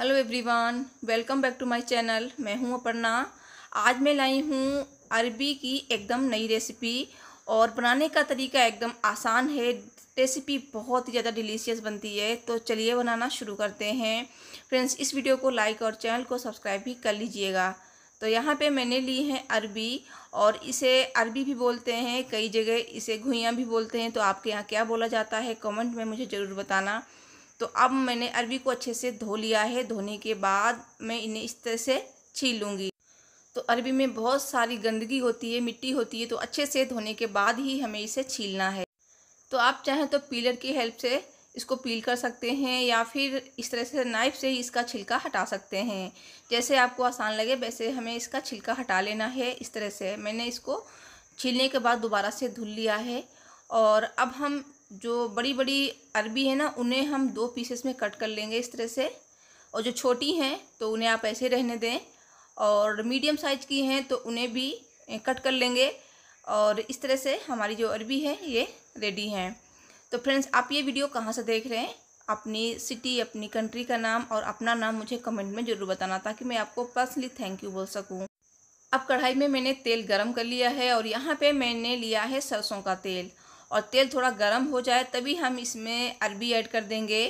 hello everyone welcome back to my channel मैं हूं अपर्णा आज मैं लाई हूं अरबी की एकदम नई रेसिपी और बनाने का तरीका एकदम आसान है रेसिपी बहुत ही ज़्यादा डिलीशियस बनती है तो चलिए बनाना शुरू करते हैं फ्रेंड्स इस वीडियो को लाइक और चैनल को सब्सक्राइब भी कर लीजिएगा तो यहाँ पे मैंने ली है अरबी और इसे अरबी भी बोलते हैं कई जगह इसे घुइयाँ भी बोलते हैं तो आपके यहाँ क्या बोला जाता है कमेंट में मुझे ज़रूर बताना तो अब मैंने अरबी को अच्छे से धो लिया है धोने के बाद मैं इन्हें इस तरह से छील लूँगी तो अरबी में बहुत सारी गंदगी होती है मिट्टी होती है तो अच्छे से धोने के बाद ही हमें इसे छीलना है तो आप चाहें तो पीलर की हेल्प से इसको पील कर सकते हैं या फिर इस तरह से नाइफ से ही इसका छिलका हटा सकते हैं जैसे आपको आसान लगे वैसे हमें इसका छिलका हटा लेना है इस तरह से मैंने इसको छीलने के बाद दोबारा से धुल लिया है और अब हम जो बड़ी बड़ी अरबी है ना उन्हें हम दो पीसेस में कट कर लेंगे इस तरह से और जो छोटी हैं तो उन्हें आप ऐसे रहने दें और मीडियम साइज की हैं तो उन्हें भी कट कर लेंगे और इस तरह से हमारी जो अरबी है ये रेडी हैं तो फ्रेंड्स आप ये वीडियो कहाँ से देख रहे हैं अपनी सिटी अपनी कंट्री का नाम और अपना नाम मुझे कमेंट में ज़रूर बताना ताकि मैं आपको पर्सनली थैंक यू बोल सकूँ अब कढ़ाई में मैंने तेल गरम कर लिया है और यहाँ पे मैंने लिया है सरसों का तेल और तेल थोड़ा गर्म हो जाए तभी हम इसमें अरबी ऐड कर देंगे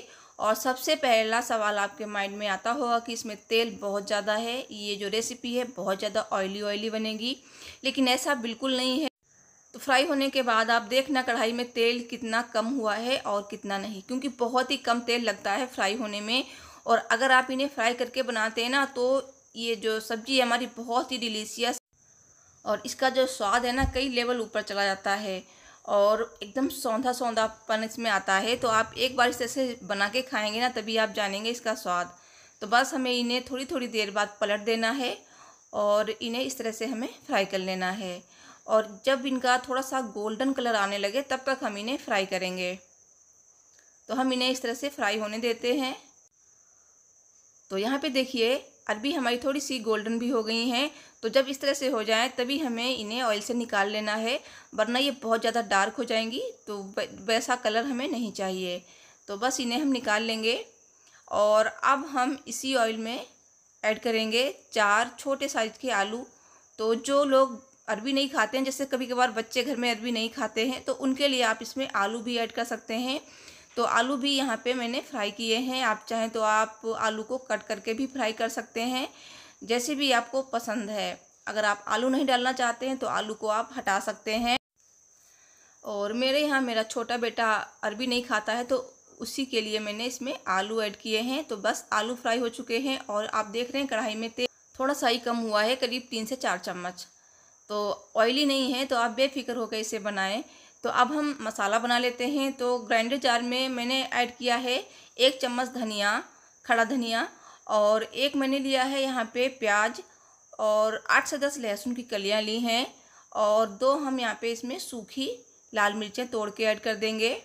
और सबसे पहला सवाल आपके माइंड में आता होगा कि इसमें तेल बहुत ज़्यादा है ये जो रेसिपी है बहुत ज़्यादा ऑयली ऑयली बनेगी लेकिन ऐसा बिल्कुल नहीं है तो फ्राई होने के बाद आप देखना कढ़ाई में तेल कितना कम हुआ है और कितना नहीं क्योंकि बहुत ही कम तेल लगता है फ्राई होने में और अगर आप इन्हें फ्राई करके बनाते हैं ना तो ये जो सब्ज़ी है हमारी बहुत ही डिलीशियस और इसका जो स्वाद है ना कई लेवल ऊपर चला जाता है और एकदम सौंधा सौंधापन इसमें आता है तो आप एक बार इस तरह से बना के खाएंगे ना तभी आप जानेंगे इसका स्वाद तो बस हमें इन्हें थोड़ी थोड़ी देर बाद पलट देना है और इन्हें इस तरह से हमें फ्राई कर लेना है और जब इनका थोड़ा सा गोल्डन कलर आने लगे तब तक हम इन्हें फ्राई करेंगे तो हम इन्हें इस तरह से फ्राई होने देते हैं तो यहाँ पे देखिए अरबी हमारी थोड़ी सी गोल्डन भी हो गई हैं तो जब इस तरह से हो जाए तभी हमें इन्हें ऑयल से निकाल लेना है वरना ये बहुत ज़्यादा डार्क हो जाएंगी तो वैसा कलर हमें नहीं चाहिए तो बस इन्हें हम निकाल लेंगे और अब हम इसी ऑयल में ऐड करेंगे चार छोटे साइज के आलू तो जो लोग अरबी नहीं खाते हैं जैसे कभी कभार बच्चे घर में अरबी नहीं खाते हैं तो उनके लिए आप इसमें आलू भी ऐड कर सकते हैं तो आलू भी यहाँ पे मैंने फ्राई किए हैं आप चाहें तो आप आलू को कट करके भी फ्राई कर सकते हैं जैसे भी आपको पसंद है अगर आप आलू नहीं डालना चाहते हैं तो आलू को आप हटा सकते हैं और मेरे यहाँ मेरा छोटा बेटा अरबी नहीं खाता है तो उसी के लिए मैंने इसमें आलू ऐड किए हैं तो बस आलू फ्राई हो चुके हैं और आप देख रहे हैं कढ़ाई में तेल थोड़ा सा ही कम हुआ है करीब तीन से चार चम्मच तो ऑयली नहीं है तो आप बेफिक्र होकर इसे बनाएं तो अब हम मसाला बना लेते हैं तो ग्राइंडर जार में मैंने ऐड किया है एक चम्मच धनिया खड़ा धनिया और एक मैंने लिया है यहाँ पे प्याज और आठ से दस लहसुन की कलियाँ ली हैं और दो हम यहाँ पे इसमें सूखी लाल मिर्चें तोड़ के ऐड कर देंगे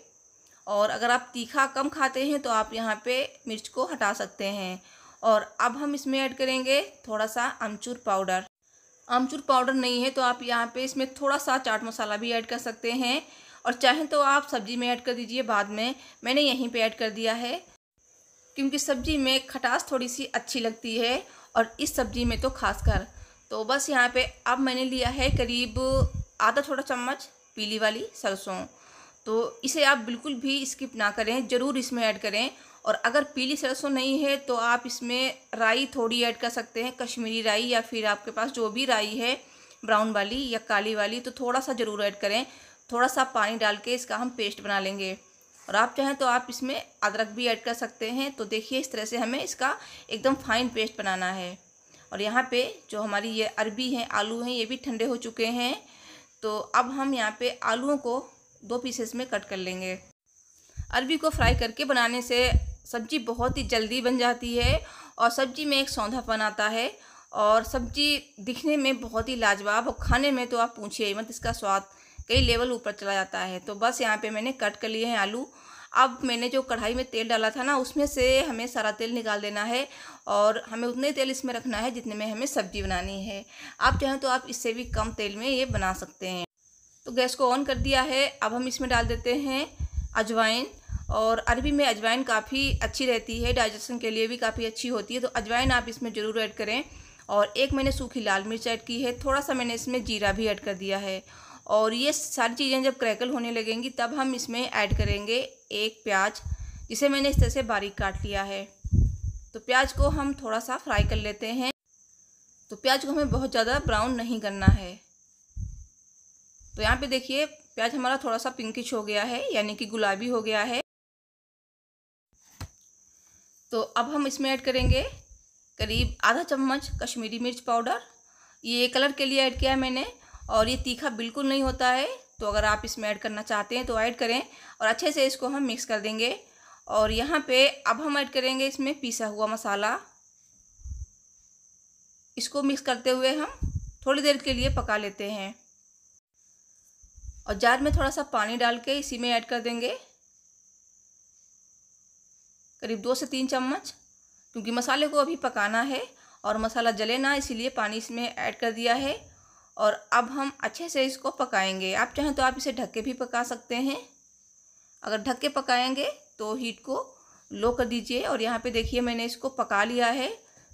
और अगर आप तीखा कम खाते हैं तो आप यहाँ पे मिर्च को हटा सकते हैं और अब हम इसमें ऐड करेंगे थोड़ा सा अमचूर पाउडर आमचूर पाउडर नहीं है तो आप यहाँ पे इसमें थोड़ा सा चाट मसाला भी ऐड कर सकते हैं और चाहें तो आप सब्ज़ी में ऐड कर दीजिए बाद में मैंने यहीं पे ऐड कर दिया है क्योंकि सब्ज़ी में खटास थोड़ी सी अच्छी लगती है और इस सब्ज़ी में तो खासकर तो बस यहाँ पे अब मैंने लिया है करीब आधा छोटा चम्मच पीली वाली सरसों तो इसे आप बिल्कुल भी स्किप ना करें ज़रूर इसमें ऐड करें और अगर पीली सरसों नहीं है तो आप इसमें राई थोड़ी ऐड कर सकते हैं कश्मीरी राई या फिर आपके पास जो भी राई है ब्राउन वाली या काली वाली तो थोड़ा सा ज़रूर ऐड करें थोड़ा सा पानी डाल के इसका हम पेस्ट बना लेंगे और आप चाहें तो आप इसमें अदरक भी ऐड कर सकते हैं तो देखिए इस तरह से हमें इसका एकदम फाइन पेस्ट बनाना है और यहाँ पे जो हमारी ये अरबी हैं आलू हैं ये भी ठंडे हो चुके हैं तो अब हम यहाँ पे आलूओं को दो पीसेस में कट कर लेंगे अरबी को फ्राई करके बनाने से सब्ज़ी बहुत ही जल्दी बन जाती है और सब्ज़ी में एक सौंधापन आता है और सब्ज़ी दिखने में बहुत ही लाजवाब और खाने में तो आप पूछिए मत इसका स्वाद कई लेवल ऊपर चला जाता है तो बस यहाँ पे मैंने कट कर लिए हैं आलू अब मैंने जो कढ़ाई में तेल डाला था ना उसमें से हमें सारा तेल निकाल देना है और हमें उतने तेल इसमें रखना है जितने में हमें सब्ज़ी बनानी है आप चाहें तो आप इससे भी कम तेल में ये बना सकते हैं तो गैस को ऑन कर दिया है अब हम इसमें डाल देते हैं अजवाइन और अरबी में अजवाइन काफ़ी अच्छी रहती है डाइजेशन के लिए भी काफ़ी अच्छी होती है तो अजवाइन आप इसमें ज़रूर ऐड करें और एक मैंने सूखी लाल मिर्च ऐड की है थोड़ा सा मैंने इसमें जीरा भी ऐड कर दिया है और ये सारी चीज़ें जब क्रैकल होने लगेंगी तब हम इसमें ऐड करेंगे एक प्याज जिसे मैंने इस तरह से बारीक काट लिया है तो प्याज को हम थोड़ा सा फ्राई कर लेते हैं तो प्याज को हमें बहुत ज़्यादा ब्राउन नहीं करना है तो यहाँ पे देखिए प्याज हमारा थोड़ा सा पिंकिश हो गया है यानी कि गुलाबी हो गया है तो अब हम इसमें ऐड करेंगे करीब आधा चम्मच कश्मीरी मिर्च पाउडर ये कलर के लिए ऐड किया है मैंने और ये तीखा बिल्कुल नहीं होता है तो अगर आप इसमें ऐड करना चाहते हैं तो ऐड करें और अच्छे से इसको हम मिक्स कर देंगे और यहाँ पे अब हम ऐड करेंगे इसमें पीसा हुआ मसाला इसको मिक्स करते हुए हम थोड़ी देर के लिए पका लेते हैं और जार में थोड़ा सा पानी डाल के इसी में ऐड कर देंगे करीब दो से तीन चम्मच क्योंकि मसाले को अभी पकाना है और मसाला जले ना इसीलिए पानी इसमें ऐड कर दिया है और अब हम अच्छे से इसको पकाएंगे आप चाहें तो आप इसे ढक के भी पका सकते हैं अगर ढक के पकाएंगे तो हीट को लो कर दीजिए और यहाँ पे देखिए मैंने इसको पका लिया है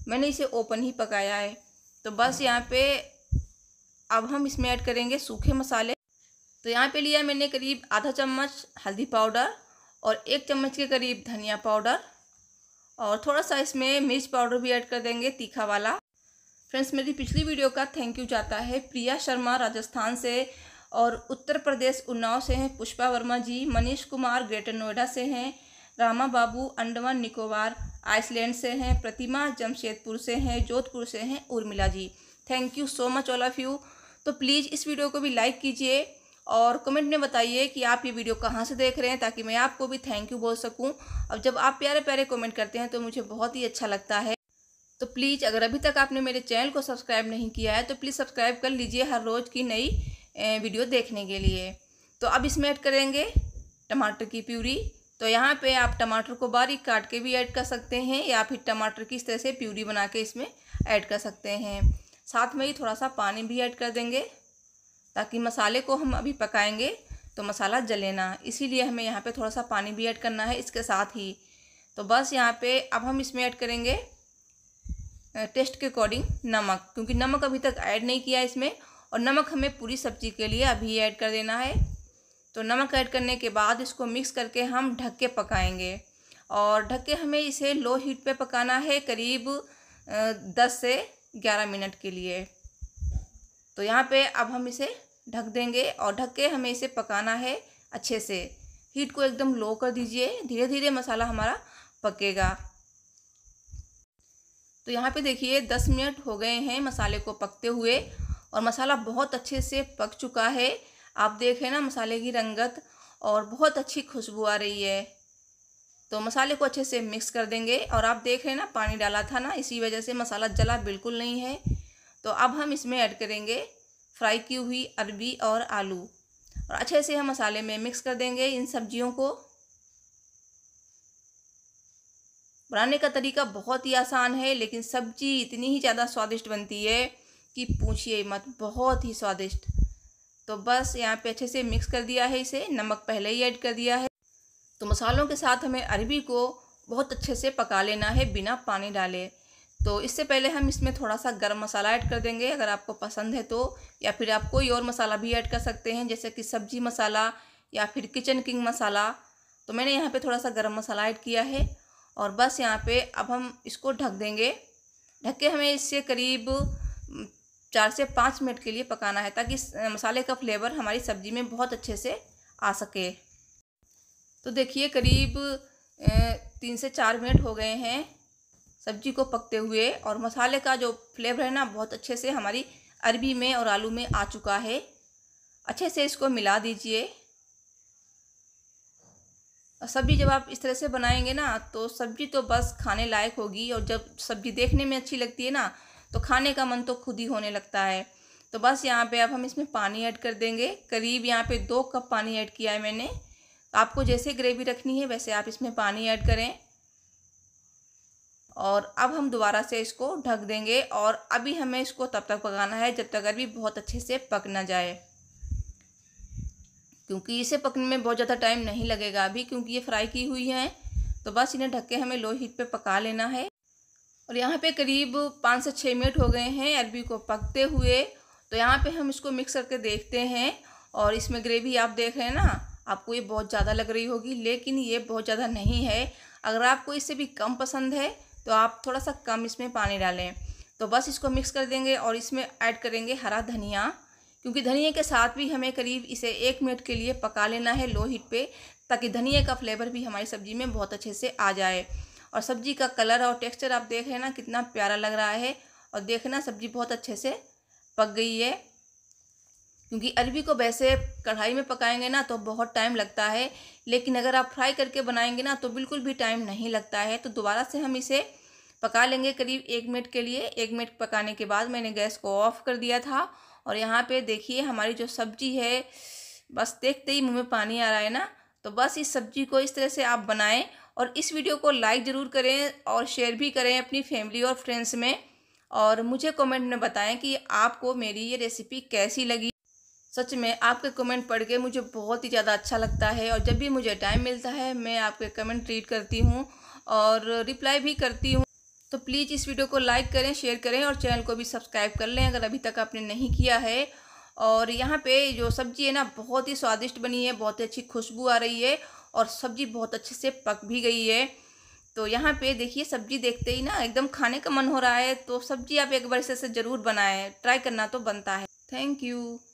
मैंने इसे ओपन ही पकाया है तो बस यहाँ पे अब हम इसमें ऐड करेंगे सूखे मसाले तो यहाँ पे लिया मैंने करीब आधा चम्मच हल्दी पाउडर और एक चम्मच के करीब धनिया पाउडर और थोड़ा सा इसमें मिर्च पाउडर भी ऐड कर देंगे तीखा वाला फ्रेंड्स मेरी पिछली वीडियो का थैंक यू जाता है प्रिया शर्मा राजस्थान से और उत्तर प्रदेश उन्नाव से हैं पुष्पा वर्मा जी मनीष कुमार ग्रेटर नोएडा से हैं रामा बाबू अंडमान निकोबार आइसलैंड से हैं प्रतिमा जमशेदपुर से हैं जोधपुर से हैं Urmila ji thank you so much all of you तो प्लीज़ इस वीडियो को भी लाइक कीजिए और कमेंट में बताइए कि आप ये वीडियो कहाँ से देख रहे हैं ताकि मैं आपको भी थैंक यू बोल सकूँ अब जब आप प्यारे प्यारे कमेंट करते हैं तो मुझे बहुत ही अच्छा लगता है तो प्लीज़ अगर अभी तक आपने मेरे चैनल को सब्सक्राइब नहीं किया है तो प्लीज़ सब्सक्राइब कर लीजिए हर रोज़ की नई वीडियो देखने के लिए तो अब इसमें ऐड करेंगे टमाटर की प्यूरी तो यहाँ पे आप टमाटर को बारीक काट के भी ऐड कर सकते हैं या फिर टमाटर की इस तरह से प्यूरी बना के इसमें ऐड कर सकते हैं साथ में ही थोड़ा सा पानी भी ऐड कर देंगे ताकि मसाले को हम अभी पकाएंगे तो मसाला जले ना इसीलिए हमें यहाँ पे थोड़ा सा पानी भी ऐड करना है इसके साथ ही तो बस यहाँ पे अब हम इसमें ऐड करेंगे टेस्ट के अकॉर्डिंग नमक क्योंकि नमक अभी तक ऐड नहीं किया इसमें और नमक हमें पूरी सब्ज़ी के लिए अभी ऐड कर देना है तो नमक ऐड करने के बाद इसको मिक्स करके हम ढक के पकाएँगे और ढक के हमें इसे लो हीट पर पकाना है करीब दस से ग्यारह मिनट के लिए तो यहाँ पे अब हम इसे ढक देंगे और ढक के हमें इसे पकाना है अच्छे से हीट को एकदम लो कर दीजिए धीरे धीरे मसाला हमारा पकेगा तो यहाँ पे देखिए दस मिनट हो गए हैं मसाले को पकते हुए और मसाला बहुत अच्छे से पक चुका है आप देखें ना मसाले की रंगत और बहुत अच्छी खुशबू आ रही है तो मसाले को अच्छे से मिक्स कर देंगे और आप देख रहे हैं ना पानी डाला था ना इसी वजह से मसाला जला बिल्कुल नहीं है तो अब हम इसमें ऐड करेंगे फ्राई की हुई अरबी और आलू और अच्छे से हम मसाले में मिक्स कर देंगे इन सब्जियों को बनाने का तरीका बहुत ही आसान है लेकिन सब्जी इतनी ही ज़्यादा स्वादिष्ट बनती है कि पूछिए मत बहुत ही स्वादिष्ट तो बस यहाँ पे अच्छे से मिक्स कर दिया है इसे नमक पहले ही ऐड कर दिया है तो मसालों के साथ हमें अरबी को बहुत अच्छे से पका लेना है बिना पानी डाले तो इससे पहले हम इसमें थोड़ा सा गर्म मसाला ऐड कर देंगे अगर आपको पसंद है तो या फिर आप कोई और मसाला भी ऐड कर सकते हैं जैसे कि सब्जी मसाला या फिर किचन किंग मसाला तो मैंने यहाँ पे थोड़ा सा गर्म मसाला ऐड किया है और बस यहाँ पे अब हम इसको ढक देंगे ढक के हमें इससे करीब चार से पाँच मिनट के लिए पकाना है ताकि मसाले का फ्लेवर हमारी सब्ज़ी में बहुत अच्छे से आ सके तो देखिए करीब तीन से चार मिनट हो गए हैं सब्जी को पकते हुए और मसाले का जो फ्लेवर है ना बहुत अच्छे से हमारी अरबी में और आलू में आ चुका है अच्छे से इसको मिला दीजिए और सब्जी जब आप इस तरह से बनाएंगे ना तो सब्जी तो बस खाने लायक होगी और जब सब्जी देखने में अच्छी लगती है ना तो खाने का मन तो खुद ही होने लगता है तो बस यहाँ पे अब हम इसमें पानी ऐड कर देंगे करीब यहाँ पे दो कप पानी ऐड किया है मैंने आपको जैसे ग्रेवी रखनी है वैसे आप इसमें पानी ऐड करें और अब हम दोबारा से इसको ढक देंगे और अभी हमें इसको तब तक पकाना है जब तक अरबी बहुत अच्छे से पक ना जाए क्योंकि इसे पकने में बहुत ज़्यादा टाइम नहीं लगेगा अभी क्योंकि ये फ्राई की हुई है तो बस इन्हें ढक के हमें लो हीट पे पका लेना है और यहाँ पे करीब पाँच से छः मिनट हो गए हैं अरबी को पकते हुए तो यहाँ पे हम इसको मिक्स करके देखते हैं और इसमें ग्रेवी आप देख रहे हैं ना आपको ये बहुत ज़्यादा लग रही होगी लेकिन ये बहुत ज़्यादा नहीं है अगर आपको इससे भी कम पसंद है तो आप थोड़ा सा कम इसमें पानी डालें तो बस इसको मिक्स कर देंगे और इसमें ऐड करेंगे हरा धनिया क्योंकि धनिया के साथ भी हमें करीब इसे एक मिनट के लिए पका लेना है लो हीट पे ताकि धनिया का फ्लेवर भी हमारी सब्ज़ी में बहुत अच्छे से आ जाए और सब्ज़ी का कलर और टेक्सचर आप देख रहे हैं ना कितना प्यारा लग रहा है और देखना सब्ज़ी बहुत अच्छे से पक गई है क्योंकि अरबी को वैसे कढ़ाई में पकाएंगे ना तो बहुत टाइम लगता है लेकिन अगर आप फ्राई करके बनाएंगे ना तो बिल्कुल भी टाइम नहीं लगता है तो दोबारा से हम इसे पका लेंगे करीब एक मिनट के लिए एक मिनट पकाने के बाद मैंने गैस को ऑफ़ कर दिया था और यहाँ पे देखिए हमारी जो सब्ज़ी है बस देखते ही मुँह में पानी आ रहा है ना तो बस इस सब्ज़ी को इस तरह से आप बनाएं और इस वीडियो को लाइक ज़रूर करें और शेयर भी करें अपनी फैमिली और फ्रेंड्स में और मुझे कमेंट में बताएं कि आपको मेरी ये रेसिपी कैसी लगी सच में आपके कमेंट पढ़ के मुझे बहुत ही ज़्यादा अच्छा लगता है और जब भी मुझे टाइम मिलता है मैं आपके कमेंट रीड करती हूँ और रिप्लाई भी करती हूँ तो प्लीज़ इस वीडियो को लाइक करें शेयर करें और चैनल को भी सब्सक्राइब कर लें अगर अभी तक आपने नहीं किया है और यहाँ पे जो सब्ज़ी है ना बहुत ही स्वादिष्ट बनी है बहुत ही अच्छी खुशबू आ रही है और सब्ज़ी बहुत अच्छे से पक भी गई है तो यहाँ पे देखिए सब्ज़ी देखते ही ना एकदम खाने का मन हो रहा है तो सब्ज़ी आप एक बार इसे ज़रूर बनाएं ट्राई करना तो बनता है थैंक यू